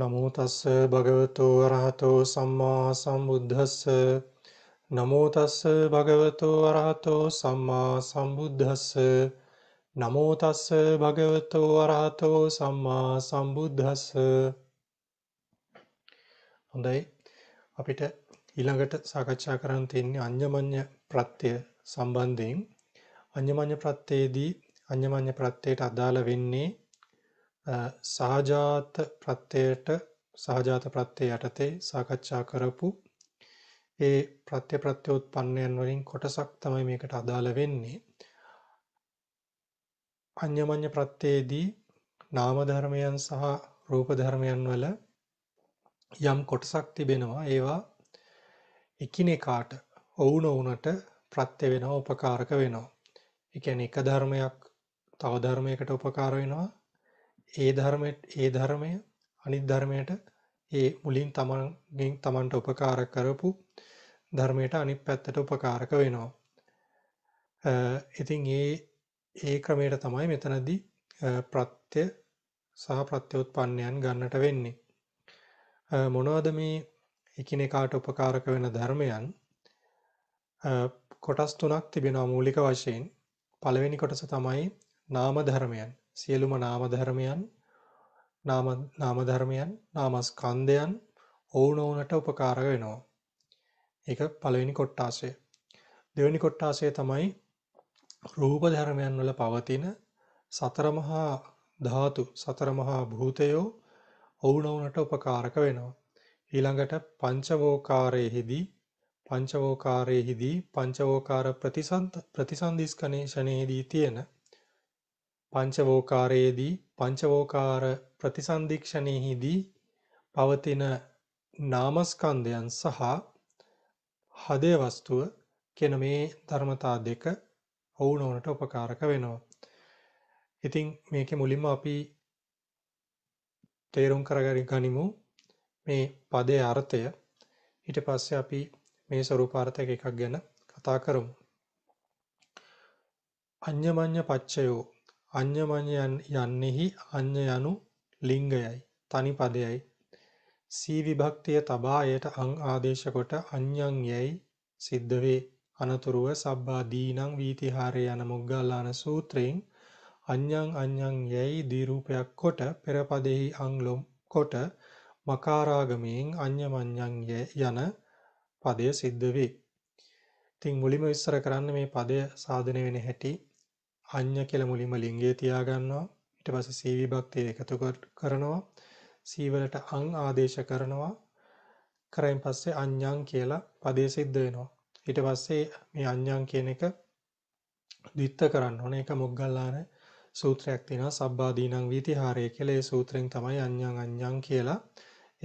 නමෝ තස්ස භගවතු වරහතෝ සම්මා සම්බුද්දස්ස නමෝ තස්ස භගවතු වරහතෝ සම්මා සම්බුද්දස්ස නමෝ තස්ස භගවතු වරහතෝ සම්මා සම්බුද්දස්ස හොඳයි අපිට ඊළඟට සාකච්ඡා කරන්න තියෙන්නේ අඤ්ඤමඤ්ඤ ප්‍රත්‍ය සම්බන්ධයෙන් අඤ්ඤමඤ්ඤ ප්‍රත්‍යයේදී අඤ්ඤමඤ්ඤ ප්‍රත්‍යයට අදාළ වෙන්නේ සහජාත ප්‍රත්‍යයට සහජාත ප්‍රත්‍යය යටතේ සාකච්ඡා කරපු ඒ ප්‍රත්‍ය ප්‍රත්‍යෝත්පන්නයන් වලින් කොටසක් තමයි මේකට අදාළ වෙන්නේ. අඤ්ඤමඤ්ඤ ප්‍රත්‍යයේදී නාම ධර්මයන් සහ රූප ධර්මයන් වල යම් කොටසක් තිබෙනවා. ඒවා එකිනෙකාට ඔවුන වුණට ප්‍රත්‍ය වෙනවා, උපකාරක වෙනවා. ඒ කියන්නේ එක ධර්මයක් තව ධර්මයකට උපකාර වෙනවා ඒ ධර්මයට ඒ ධර්මය අනිත් ධර්මයට ඒ මුලින් තමන්ගෙන් තමන්ට උපකාර කරපු ධර්මයට අනිත් පැත්තට උපකාරක වෙනවා. ඉතින් ඒ ඒ ක්‍රමයට තමයි මෙතනදී ප්‍රත්‍ය සහ ප්‍රත්‍යෝත්පන්නයන් ගන්නට වෙන්නේ. මොනවද මේ එකිනෙකාට උපකාරක වෙන ධර්මයන්? කොටස් තුනක් තිබෙනවා මූලික වශයෙන්. පළවෙනි කොටස තමයි නාම ධර්මයන්. සියලුම නාම ධර්මයන් නාම නාම ධර්මයන් නාමස්කන්ධයන් ඕනෝනට උපකාර වෙනවා. ඒක පළවෙනි කොටාසය. දෙවෙනි කොටාසය තමයි රූප ධර්මයන් වල පවතින සතර මහා ධාතු සතර මහා භූතයෝ ඕනෝනට උපකාරක වෙනවා. ඊළඟට පංචවෝකාරයේදී පංචවෝකාරයේදී පංචවෝකාර ප්‍රතිසන්ත ප්‍රතිසන්දිස්කණේෂණයේදී තියෙන පංචවෝකාරයේදී පංචවෝකාර ප්‍රතිසන්ධික්ෂණයෙහිදී පවතින නාමස්කන්ධයන් සහ හදය වස්තුව කියන මේ ධර්මතා දෙක ඔවුනොවුනට උපකාරක වෙනවා. ඉතින් මේකේ මුලින්ම අපි තේරුම් කරගෙන ගනිමු මේ පදයේ අර්ථය. ඊට පස්සේ අපි මේ ස්වરૂපාර්ථක එකක් ගැන කතා කරමු. අඤ්ඤමඤ්ඤ පච්චයෝ අඤ්ඤමඤ්ඤ යන්නෙහි අඤ්ඤ යනු ලිංගයයි තනි පදයයි. සී විභක්තිය තබා එයට අං ආදේශ කොට අඤ්ඤං යයි සිද්ධ වේ. අනතුරුව සබ්බා දීනං වීතිහාරේ යන මොග්ගල්ලාන සූත්‍රයෙන් අඤ්ඤං අඤ්ඤං යයි දීරූපයක් කොට පෙර පදෙහි අංලොම් කොට මකාරාගමයෙන් අඤ්ඤමඤ්ඤං යන පදය සිද්ධ වේ. ඉතින් මුලින්ම විස්තර කරන්න මේ පදය සාධනය වෙන හැටි අඤ්ඤ කියලා මුලින්ම ලිංගයේ තියාගන්නවා. ඊට පස්සේ සී විභක්තිය එකතු කරනවා. සී වලට අං ආදේශ කරනවා. කරයින් පස්සේ අඤ්ඤං කියලා පදේ සිද්ධ වෙනවා. ඊට පස්සේ මේ අඤ්ඤං කියන එක ද්විත්ත කරන්න ඕනේ. ඒක මොග්ගල්ලාන සූත්‍රයක් තියෙනවා සබ්බාදීනං වීතිහාරය කියලා. ඒ සූත්‍රයෙන් තමයි අඤ්ඤං අඤ්ඤං කියලා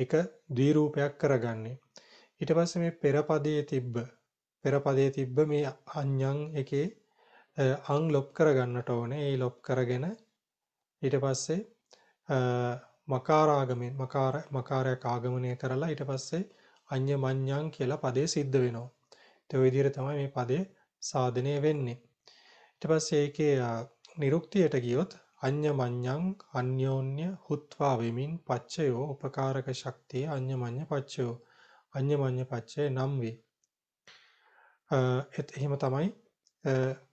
එක ද්විරූපයක් කරගන්නේ. ඊට පස්සේ මේ පෙරපදයේ තිබ්බ පෙරපදයේ තිබ්බ මේ අඤ්ඤං එකේ අං ලොප් කරගන්නට ඕනේ. ඒ ලොප් කරගෙන ඊට පස්සේ මකාර ආගමෙන් මකාර මකාරයක් ආගමනය කරලා ඊට පස්සේ අඤ්ඤ මඤ්ඤං කියලා පදේ සිද්ධ වෙනවා. ඒ විදිහට තමයි මේ පදේ සාධනය වෙන්නේ. ඊට පස්සේ ඒකේ නිරුක්තියට ගියොත් අඤ්ඤ මඤ්ඤං අන්‍යෝන්‍ය හුත්වා වෙමින් පච්චයෝ උපකාරක ශක්තිය අඤ්ඤ මඤ්ඤ පච්චයෝ අඤ්ඤ මඤ්ඤ පච්චය නම් වේ. එහෙම තමයි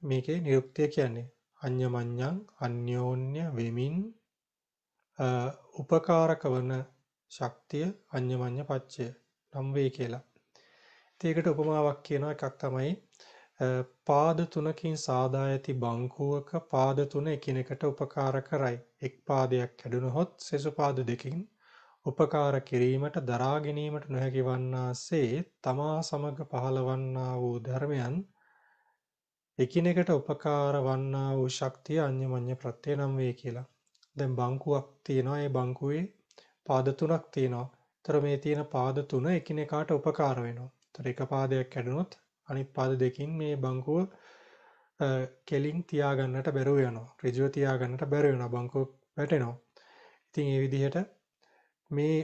මේකේ නිරුක්තිය කියන්නේ අඤ්ඤමඤ්ඤං අන්‍යෝන්‍ය වෙමින් උපකාරක වන ශක්තිය අඤ්ඤමඤ්ඤ පච්චය නම් වේ කියලා. ඉතින් ඒකට උපමාවක් කියනවා එකක් තමයි පාද තුනකින් සාදා ඇති බංකුවක පාද තුන එකිනෙකට උපකාර කරයි. එක් පාදයක් කැඩුනහොත් සෙසු පාද දෙකින් උපකාර කිරීමට දරා ගැනීමට නොහැකි වන්නාසේ තමා සමග පහළවන්නා වූ ධර්මයන් එකිනෙකට උපකාර වන්නා වූ ශක්තිය අඤ්ඤමඤ්ඤ ප්‍රත්‍ය නම් වේ කියලා. දැන් බංකුවක් තියෙනවා. ඒ බංකුවේ පාද තුනක් තියෙනවා. ඒතර මේ තියෙන පාද තුන එකිනෙකාට උපකාර වෙනවා. ඒතර එක පාදයක් කැඩුනොත් අනිත් පාද දෙකින් මේ බංකුව කෙලින් තියාගන්නට බැරුව යනවා. ඍජුව තියාගන්නට බැරුව යනවා. බංකුව වැටෙනවා. ඉතින් ඒ විදිහට මේ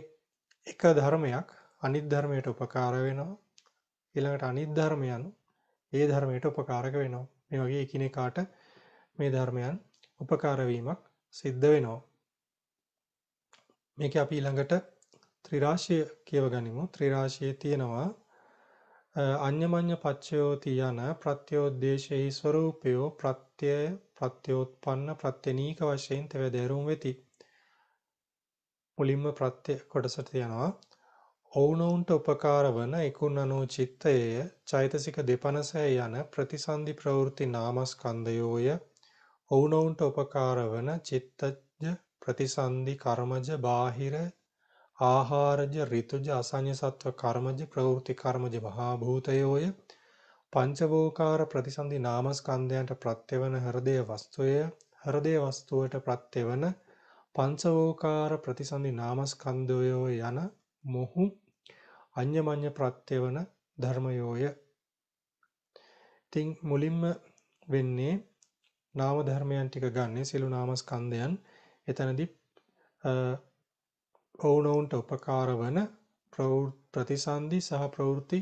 එක ධර්මයක් අනිත් ධර්මයට උපකාර වෙනවා. ඊළඟට අනිත් ධර්මයන් ඒ ධර්මයට උපකාරක වෙනවා. මේ වගේ එකිනෙකාට මේ ධර්මයන් උපකාර වීමක් සිද්ධ වෙනවා. මේක අපි ඊළඟට ත්‍රිරාශිය කියව ගනිමු. ත්‍රිරාශියේ තියෙනවා අඤ්ඤමඤ්ඤ පච්චයෝති යන ප්‍රත්‍යෝද්දේශෙහි ස්වરૂපයෝ ප්‍රත්‍යය ප්‍රත්‍යෝත්පන්න ප්‍රත්‍යනීක වශයෙන් තෙවැදෑරුම් වෙති. මුලින්ම ප්‍රත්‍ය කොටසට යනවා ඔවුනොවුන්ට උපකාර වන එකුණනෝචිත්තයය චෛතසික දෙපනසය යන ප්‍රතිසන්ධි ප්‍රවෘත්ති නාමස්කන්ධයෝය ඔවුනොවුන්ට උපකාර වන චිත්තජ ප්‍රතිසන්ධි කර්මජ බාහිර ආහාරජ ඍතුජ අසඤ්ඤ සත්ව කර්මජ ප්‍රවෘත්ති කර්මජ මහා භූතයෝය පංචවෝකාර ප්‍රතිසන්ධි නාමස්කන්ධයන්ට ප්‍රත්‍යවන හෘදය වස්තුය හෘදය වස්තුවට ප්‍රත්‍යවන පංචවෝකාර ප්‍රතිසන්ධි නාමස්කන්ධයෝ යන මොහු අඤ්ඤමඤ්ඤ ප්‍රත්‍ය වන ධර්මයෝය. ඉතින් මුලින්ම වෙන්නේ නාම ධර්මයන් ටික ගන්න සිළු නාමස්කන්ධයන් එතනදී ඔවුනොවුන්ට උපකාර වන ප්‍රතිසන්දි සහ ප්‍රවෘත්ති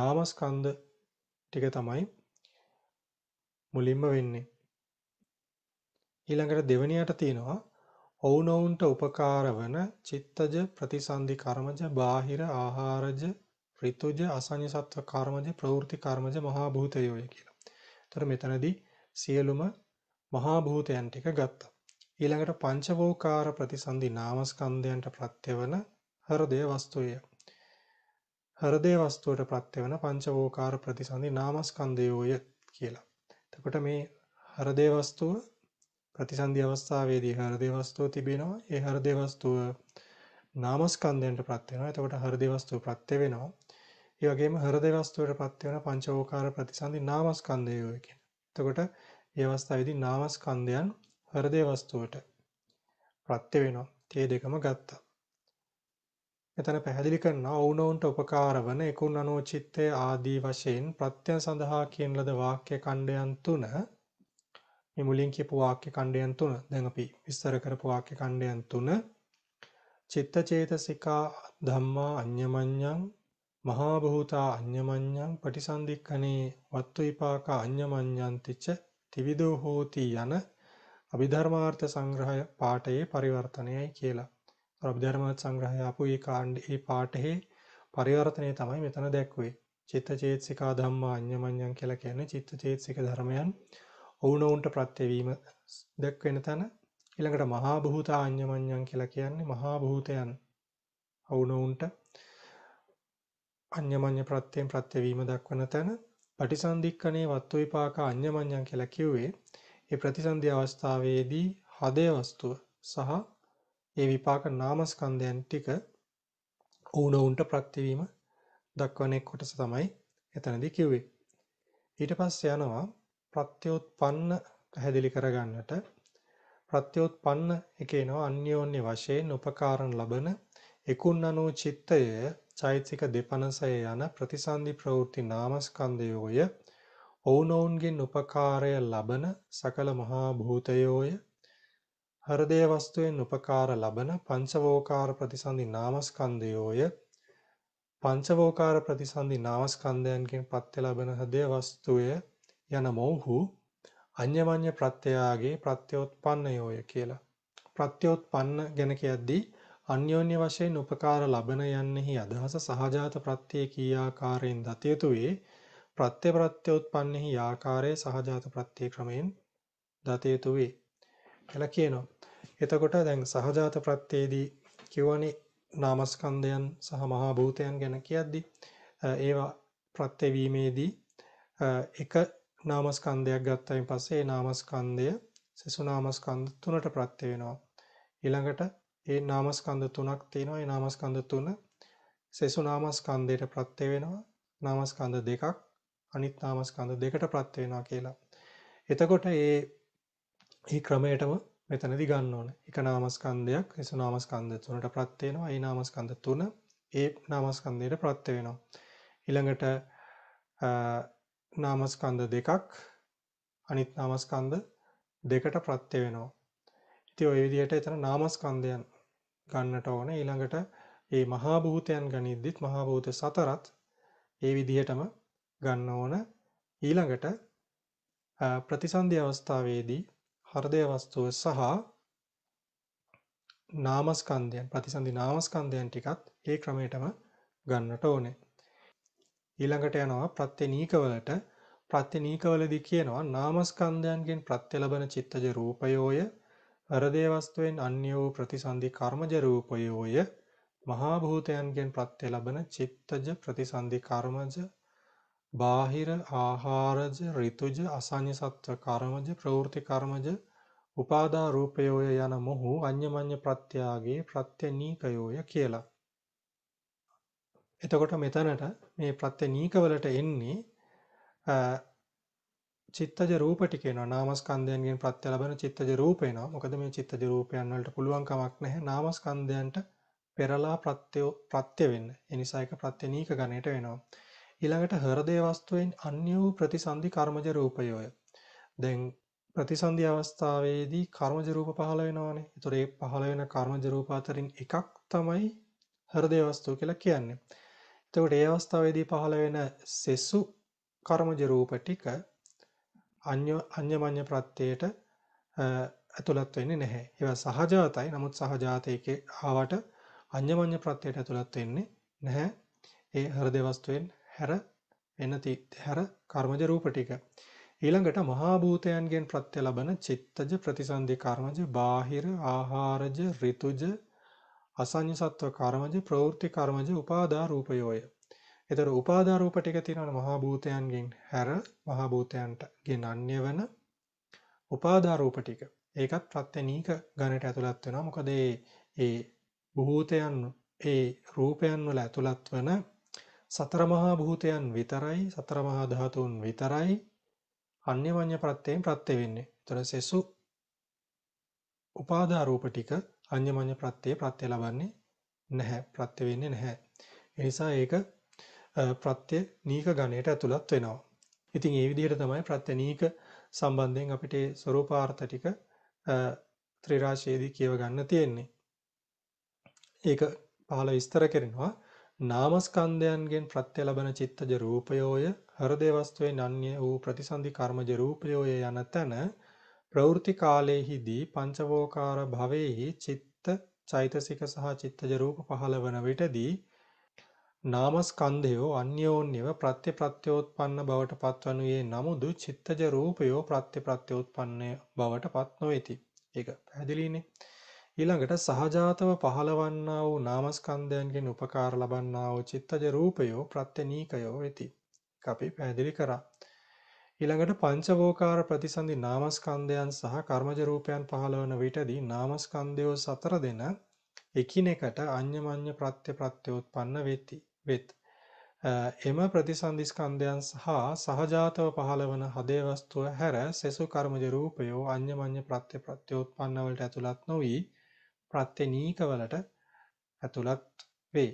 නාමස්කන්ධ ටික තමයි මුලින්ම වෙන්නේ. ඊළඟට දෙවනියට තියෙනවා ඔවුනොවුන්ට උපකාර වන චිත්තජ, ප්‍රතිසන්ධි කර්මජ, බාහිර ආහාරජ, ඍතුජ, අසඤ්ඤ සත්ව කර්මජ, ප්‍රවෘත්ති කර්මජ මහා භූතයෝය කියලා. එතකොට මෙතනදී සියලුම මහා භූතයන් ටික ගත්තා. ඊළඟට පංචවෝකාර ප්‍රතිසන්ධි නාමස්කන්ධයන්ට ප්‍රත්‍යවන හෘදය වස්තුය. හෘදේ වස්තුවට ප්‍රත්‍යවන පංචවෝකාර ප්‍රතිසන්ධි නාමස්කන්ධයෝය කියලා. එතකොට මේ හෘදේ වස්තුව ප්‍රතිසන්ධි අවස්ථාවේදී හෘදේ වස්තුව තිබෙනවා. ඒ හෘදේ වස්තුව නාමස්කන්ධයන්ට ප්‍රත් වෙනවා. එතකොට හෘදේ වස්තුව ප්‍රත්‍ය වෙනවා. ඒ වගේම හෘදේ වස්තුවට ප්‍රත් වෙන පංචෝකාර ප්‍රතිසන්ධි නාමස්කන්ධය කියන. එතකොට ඒ අවස්ථාවේදී නාමස්කන්ධයන් හෘදේ වස්තුවට ප්‍රත්‍ය වෙනවා. ඒ දෙකම ගත්තා. මෙතන පැහැදිලි කරනවා ඔවුනොවුන්ට උපකාර වන එකුන් අනෝචිත්තය ආදී වශයෙන් ප්‍රත්‍යයන් සඳහා කියන ලද වාක්‍ය ඛණ්ඩයන් තුන මේ මුලින් කියපු වාක්‍ය ඛණ්ඩයන් තුන දැන් අපි විස්තර කරපු වාක්‍ය ඛණ්ඩයන් තුන චිත්ත චේතසිකා ධම්මා අඤ්ඤමඤ්ඤං මහා භූතා අඤ්ඤමඤ්ඤං පටිසන්ධික්ඛනේ වත්තු විපාක අඤ්ඤමඤ්ඤන්ති ච ත්‍රිවිදෝ හෝති යන අභිධර්මාර්ථ සංග්‍රහය පාඨයේ පරිවර්තනයයි කියලා. අර අභිධර්මාර්ථ සංග්‍රහය ආපු ඒ කාණ්ඩ ඒ පාඨයේ පරිවර්තනය තමයි මෙතන දැක්වේ. චිත්ත චේතසිකා ධම්මා අඤ්ඤමඤ්ඤං කියලා කියන්නේ චිත්ත චේතසික ධර්මයන් ඔවුනොවුන්ට ප්‍රත්‍යවීම දැක්වෙන තැන ඊළඟට මහා භූත අඤ්ඤමඤ්ඤං කියලා කියන්නේ මහා භූතයන් ඔවුනොවුන්ට අඤ්ඤමඤ්ඤ ප්‍රත්‍යයෙන් ප්‍රත්‍යවීම දක්වන තැන පටිසන්ධික්කනේ වත්තු විපාක අඤ්ඤමඤ්ඤං කියලා කිව්වේ ඒ ප්‍රතිසන්ධි අවස්ථාවේදී හදේ වස්තුව සහ ඒ විපාක නාමස්කන්ධයන් ටික ඔවුනොවුන්ට ප්‍රත්‍යවීම දක්වන කොටස තමයි එතනදී කිව්වේ ඊට පස්සේ යනවා ප්‍රත්‍යুৎපන්න පැහැදිලි කරගන්නට ප්‍රත්‍යুৎපන්න එකේ එනවා අන්‍යෝන්‍ය වශයෙන් උපකාරණ ලබන එකුන්නනෝ චිත්තය චෛතසික දෙපනසය යන ප්‍රතිසන්දි ප්‍රවෘත්ති නාමස්කන්ධයෝය ඔවුනොවුන්ගෙන් උපකාරය ලබන සකල මහා භූතයෝය හෘදය වස්තුවෙන් උපකාර ලබන පංචවෝකාර ප්‍රතිසන්දි නාමස්කන්ධයෝය පංචවෝකාර ප්‍රතිසන්දි නාමස්කන්ධයන්ගෙන් පත්‍ය ලබන හදේ වස්තුවේ යන මොවුහු අඤ්ඤමඤ්ඤ ප්‍රත්‍යයාගේ ප්‍රත්‍යෝත්පන්නයෝය කියලා. ප්‍රත්‍යෝත්පන්න ගැන කියද්දී අන්‍යෝන්‍ය වශයෙන් උපකාර ලබන යන්නෙහි අදහස සහජාත ප්‍රත්‍යය කීයාකාරයෙන් දතයුතු වේ ප්‍රත්‍ය ප්‍රත්‍යෝත්පන්නෙහි ආකාරයේ සහජාත ප්‍රත්‍ය ක්‍රමයෙන් දතයුතු වේ කියලා කියනවා. එතකොට දැන් සහජාත ප්‍රත්‍යයේදී කියවනේ නාමස්කන්ධයන් සහ මහා භූතයන් ගැන කියද්දී ඒවා ප්‍රත්‍ය වීමේදී එක නාමස්කන්ධයක් ගත්තයින් පස්සේ ඒ නාමස්කන්ධය සෙසු නාමස්කන්ධ තුනට ප්‍රත්‍ය වෙනවා. ඊළඟට ඒ නාමස්කන්ධ තුනක් තියෙනවා. ඒ නාමස්කන්ධ තුන සෙසු නාමස්කන්ධයට ප්‍රත්‍ය වෙනවා. නාමස්කන්ධ දෙකක් අනිත් නාමස්කන්ධ දෙකට ප්‍රත්‍ය වෙනවා කියලා. එතකොට ඒ ඒ ක්‍රමයටම මෙතනදි ගන්න ඕන. එක නාමස්කන්ධයක් සෙසු නාමස්කන්ධ තුනට ප්‍රත්‍ය වෙනවා. ඒ නාමස්කන්ධ තුන ඒ නාමස්කන්ධයට ප්‍රත්‍ය වෙනවා. ඊළඟට නාමස්කන්ධ දෙකක් අනිත් නාමස්කන්ධ දෙකට ප්‍රත්‍ය වෙනවා. ඉතින් ওই විදිහට එතන නාමස්කන්ධයන් ගන්නට ඕන. ඊළඟට මේ මහා භූතයන් ගනිද්දිත් මහා භූත සතරත් ඒ විදිහටම ගන්න ඕන. ඊළඟට ප්‍රතිසන්දි අවස්ථාවේදී හෘදය වස්තුව සහ නාමස්කන්ධයන් ප්‍රතිසන්දි නාමස්කන්ධයන් ටිකත් ඒ ක්‍රමයටම ගන්නට ඕනේ. ඊළඟට යනවා ප්‍රත්‍යනීක වලට. ප්‍රත්‍යනීක වලදී කියනවා නාමස්කන්ධයන්ගෙන් ප්‍රත්‍ය ලබන චිත්තජ රූපයෝය, හරදේ වස්තුවෙන් අන්‍ය වූ ප්‍රතිසන්දි කර්මජ රූපයෝය, මහා භූතයන්ගෙන් ප්‍රත්‍ය ලබන චිත්තජ ප්‍රතිසන්දි කර්මජ බාහිර ආහාරජ ඍතුජ අසඤ්ඤ සත්ව කර්මජ ප්‍රවෘත්ති කර්මජ උපාදා රූපයෝය යන මොහු අඤ්ඤමඤ්ඤ ප්‍රත්‍යාගේ ප්‍රත්‍යනීකයෝය කියලා. එතකොට මෙතනට මේ ප්‍රත්‍ය නීකවලට එන්නේ චිත්තජ රූප ටික එනවා නාමස්කන්ධයන්ගෙන් ප්‍රත්‍ය ලබන චිත්තජ රූප එනවා මොකද මේ චිත්තජ රූපයන් වලට පුළුවන් කමක් නැහැ නාමස්කන්ධයන්ට පෙරලා ප්‍රත්‍ය ප්‍රත්‍ය වෙන්න ඒ නිසා ඒක ප්‍රත්‍ය නීක ගණයට වෙනවා ඊළඟට හෘදේ වස්තුවෙන් අන්‍ය වූ ප්‍රතිසන්දි කර්මජ රූපයෝය දැන් ප්‍රතිසන්ධි අවස්ථාවේදී කර්මජ රූප පහළ වෙනවානේ. ඒතොර ඒ පහළ වෙන කර්මජ රූප අතරින් එකක් තමයි හෘදේ වස්තුව කියලා කියන්නේ. එතකොට ඒ අවස්ථාවේදී පහළ වෙන සෙසු කර්මජ රූප ටික අඤ්ඤ අඤ්ඤමඤ්ඤ ප්‍රත්‍යයට ඇතුළත් වෙන්නේ නැහැ. ඒවා සහජාතයි. නමුත් සහජාතයේක ආවට අඤ්ඤමඤ්ඤ ප්‍රත්‍යයට ඇතුළත් වෙන්නේ නැහැ. ඒ හෘද වස්තුවෙන් හැර වෙන හැර කර්මජ රූප ටික. ඊළඟට මහා භූතයන්ගෙන් ප්‍රත්‍ය ලබන චිත්තජ ප්‍රතිසන්දි කර්මජ බාහිර ආහාරජ ඍතුජ අසඤ්ඤ සත්ව කර්මජ ප්‍රවෘත්ති කර්මජ උපාදා රූපයෝය. එතකොට උපාදා රූප ටික තියෙනවනේ මහා භූතයන්ගෙන් හැර මහා භූතයන්ට ගෙනන්‍ය වෙන උපාදා රූප ටික. ඒකත් ප්‍රත්‍යනීක ගණයට ඇතුළත් වෙනවා. මොකද ඒ භූතයන් ඒ රූපයන් වල ඇතුළත් වෙන සතර මහා භූතයන් විතරයි සතර මහා ධාතුන් විතරයි අන්‍යමඤ්ඤ ප්‍රත්‍යයෙන් ප්‍රත්‍ය වෙන්නේ. එතකොට සෙසු උපාදා රූප ටික අඤ්ඤමඤ්ඤ ප්‍රත්‍යය ප්‍රත්‍ය ලබන්නේ නැහැ. ප්‍රත්‍ය වෙන්නේ නැහැ. ඒ නිසා ඒක ප්‍රත්‍ය නීක ගණයට ඇතුළත් වෙනවා. ඉතින් ඒ විදිහට තමයි ප්‍රත්‍ය නීක සම්බන්ධයෙන් අපිට ස්වરૂපාර්ථ ටික ත්‍රිරාශයේදී කියව ගන්න තියෙන්නේ. ඒක පහළ විස්තර කරනවා. නාමස්කන්ධයන්ගෙන් ප්‍රත්‍ය ලබන චිත්තජ රූපයෝය හෘදේ වස්තුවේ නන්‍ය වූ ප්‍රතිසන්දි කර්මජ රූපයෝය යන තැන ප්‍රවෘත්ති කාලයෙහිදී පංචවෝකාර භවයෙහි චිත්ත චෛතසික සහ චිත්තජ රූප පහළ වන විටදී නාමස්කන්ධයෝ අන්‍යෝන්‍යව ප්‍රත්‍ය ප්‍රත්‍යෝත්පන්න බවට පත්වනුයේ නමුදු චිත්තජ රූපයෝ ප්‍රත්‍ය ප්‍රත්‍යෝත්පන්න බවට පත් නොවෙති. ඒක පැහැදිලිනේ. ඊළඟට සහජාතව පහළවන්නා වූ නාමස්කන්ධයන්ගෙන් උපකාර ලබන්නා වූ චිත්තජ රූපයෝ ප්‍රත්‍යනීකයෝ වෙති. අපි පැහැදිලි කරා. ඊළඟට පංචවෝකාර ප්‍රතිසන්දි නාමස්කන්ධයන් සහ කර්මජ රූපයන් පහළ වන විටදී නාමස්කන්ධයෝ සතර දෙන එකිනෙකට අඤ්ඤමඤ්ඤ ප්‍රත්‍ය ප්‍රත්‍යෝත්පන්න වෙති වෙත් එම ප්‍රතිසන්දි ස්කන්ධයන් සහ සහජාතව පහළ වන හදේ වස්තුව හැර සෙසු කර්මජ රූපයෝ අඤ්ඤමඤ්ඤ ප්‍රත්‍ය ප්‍රත්‍යෝත්පන්න වලට ඇතුළත් නොවි ප්‍රත්‍යනීක වලට ඇතුළත් වේ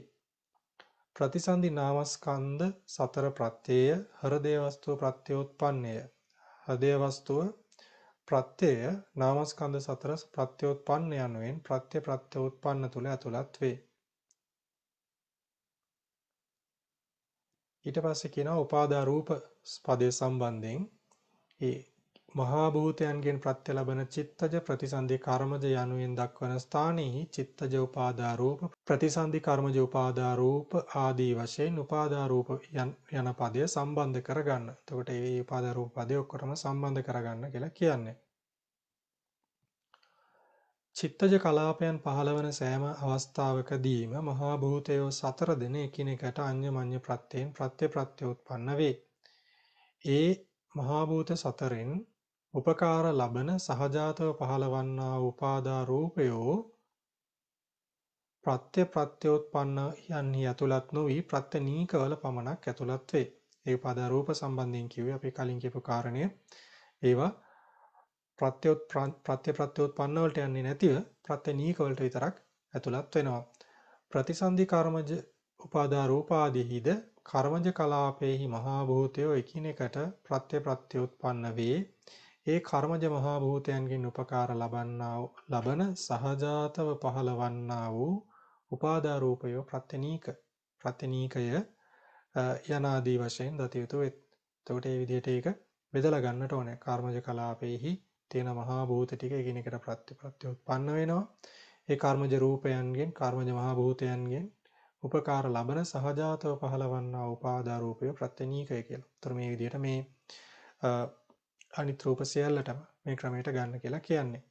ප්‍රතිසන්ධි නාමස්කන්ධ සතර ප්‍රත්‍යය හෘදේ වස්තුව ප්‍රත්‍යෝත්පන්නය. හදේ වස්තුව ප්‍රත්‍යය නාමස්කන්ධ සතර ප්‍රත්‍යෝත්පන්න යනුවෙන් ප්‍රත්‍ය ප්‍රත්‍යෝත්පන්න තුල ඇතුළත් වේ. ඊට පස්සේ කියනවා උපාදා රූප පදයේ සම්බන්ධයෙන් ඒ මහා භූතයන්ගෙන් ප්‍රත්‍ය ලබන චිත්තජ ප්‍රතිසන්දි කර්මජ යනුවෙන් දක්වන ස්ථානයේ චිත්තජ උපාදා රූප ප්‍රතිසන්දි කර්මජ උපාදා රූප ආදී වශයෙන් උපාදා රූප යන පදය සම්බන්ධ කරගන්න. එතකොට මේ උපාදා රූප පදය ඔක්කොටම සම්බන්ධ කරගන්න කියලා කියන්නේ. චිත්තජ කලාපයන් පහළවන සෑම අවස්ථාවකදීම මහා භූතයෝ සතර දෙන එකිනෙකට අඤ්ඤමඤ්ඤ ප්‍රත්‍යයෙන් ප්‍රත්‍ය ප්‍රත්‍ය උත්පන්න වේ. ඒ මහා භූත සතරෙන් උපකාර ලබන සහජාතව පහළවන්නා උපාදා රූපයෝ ප්‍රත්‍ය ප්‍රත්‍යෝත්පන්න යන්හි ඇතුළත් නොවී ප්‍රත්‍ය නීකවල පමණක් ඇතුළත් වේ. ඒ උපාදා රූප සම්බන්ධයෙන් කිව්වේ අපි කලින් කියපු කාරණය. ඒවා ප්‍රත්‍යොත් ප්‍රත්‍ය ප්‍රත්‍යෝත්පන්න වලට යන්නේ නැතිව ප්‍රත්‍ය නීකවලට විතරක් ඇතුළත් වෙනවා. ප්‍රතිසන්දි කර්මජ උපාදා රූපාදීහිද කර්මජ කලාපේහි මහා භූතයෝ එකිනෙකට ප්‍රත්‍ය ප්‍රත්‍යෝත්පන්න වේ ඒ කර්මජ මහා භූතයන්ගෙන් උපකාර ලබන්නා ලබන සහජාතව පහළවන්නා වූ උපාදා රූපය ප්‍රත්‍යනීක ප්‍රත්‍යනීකය යනාදී වශයෙන් දත යුතු වෙත්. එතකොට මේ විදිහට ඒක බෙදලා ගන්නට ඕනේ. කර්මජ කලාපේහි තියෙන මහා භූත ටික එකිනෙකට ප්‍රතිප්‍රත්‍යඋත්පන්න වෙනවා. ඒ කර්මජ රූපයන්ගෙන් කර්මජ මහා භූතයන්ගෙන් උපකාර ලබන සහජාතව පහළවන්නා උපාදා රූපය ප්‍රත්‍යනීකය කියලා. උතර මේ විදිහට මේ අනිත් රූප සියල්ලටම මේ ක්‍රමයට ගන්න කියලා කියන්නේ.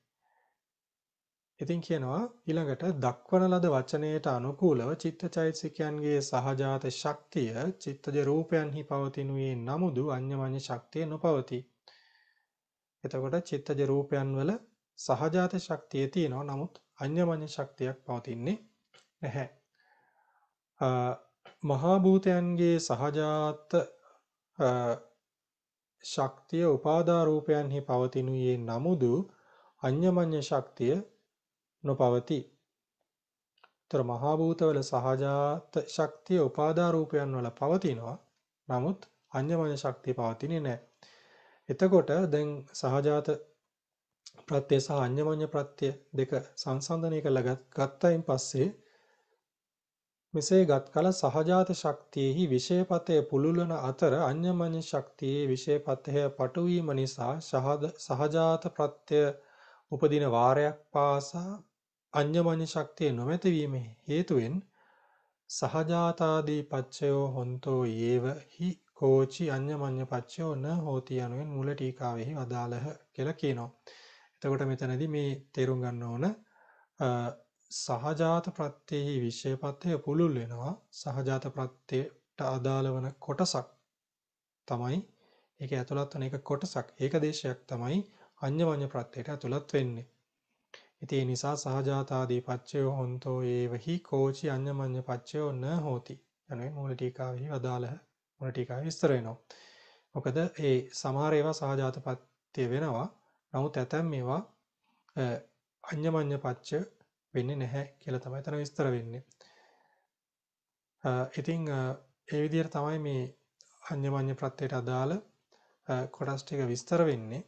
ඉතින් කියනවා ඊළඟට දක්වන ලද වචනයට අනුකූලව චිත්තචෛතසිකයන්ගේ සහජාත ශක්තිය චිත්තජ රූපයන්හි පවතිනුයේ නමුදු අඤ්ඤමඤ්ඤ ශක්තිය නොපවතී. එතකොට චිත්තජ රූපයන් වල සහජාත ශක්තිය තියෙනවා නමුත් අඤ්ඤමඤ්ඤ ශක්තියක් පවතින්නේ නැහැ. මහා භූතයන්ගේ සහජාත ශක්තිය උපාදාරූපයන්හි පවතිනුයේ නමුදු අඤ්ඤමඤ්ඤ ශක්තිය නොපවතී. ତර මහා භූතවල සහජාත ශක්තිය උපාදාරූපයන් වල පවතිනවා. නමුත් අඤ්ඤමඤ්ඤ ශක්තිය පවතින්නේ නැහැ. එතකොට දැන් සහජාත ප්‍රත්‍ය සහ අඤ්ඤමඤ්ඤ ප්‍රත්‍ය දෙක සංසන්දනය කරලා ගත්තයින් පස්සේ මෙසේ ගත් කල සහජාත ශක්තියෙහි විෂයපතය පුළුලන අතර අඤ්ඤමඤ්ඤ ශක්තියේ විෂයපතය පටුවීම නිසා සහජාත ප්‍රත්‍ය උපදින වාරයක් පාසා අඤ්ඤමඤ්ඤ ශක්තිය නොමැතිවීම හේතුවෙන් සහජාතාදී පච්චයෝ හොන්තෝ යේව හි කෝචි අඤ්ඤමඤ්ඤ පච්චයෝ න හෝති යනුවෙන් මුල ටීකාවෙහි වදාළහ කියලා කියනවා. එතකොට මෙතනදී මේ තේරුම් ගන්න ඕන සහජාත ප්‍රත්‍යයෙහි විශ්ය පත්‍යය පුළුල් වෙනවා සහජාත ප්‍රත්‍යයට අදාළ වන කොටසක් තමයි ඒක ඇතුළත් වන එක කොටසක් ඒක දේශයක් තමයි අන්‍යවඤ්‍ය ප්‍රත්‍යයට ඇතුළත් වෙන්නේ. ඉතින් නිසා සහජාතාදී පච්චයෝ හොන්තෝ ඒවහි කෝචි අන්‍යමඤ්ඤ පච්චයෝ න හෝති. යනුවෙන් මූල ටීකාවෙහි වදාළහ මූල ටීකාවේ විස්තර වෙනවා. මොකද ඒ සමහර ඒවා සහජාත පත්‍ය වෙනවා. නමුත් ඇතැම් මේවා අන්‍යමඤ්ඤ පච්ච වෙන්නේ නැහැ කියලා තමයි එතන විස්තර වෙන්නේ. ඉතින් ඒ විදිහට තමයි මේ අඤ්ඤමඤ්ඤ ප්‍රත්‍යයට අදාළ කොටස් ටික විස්තර වෙන්නේ.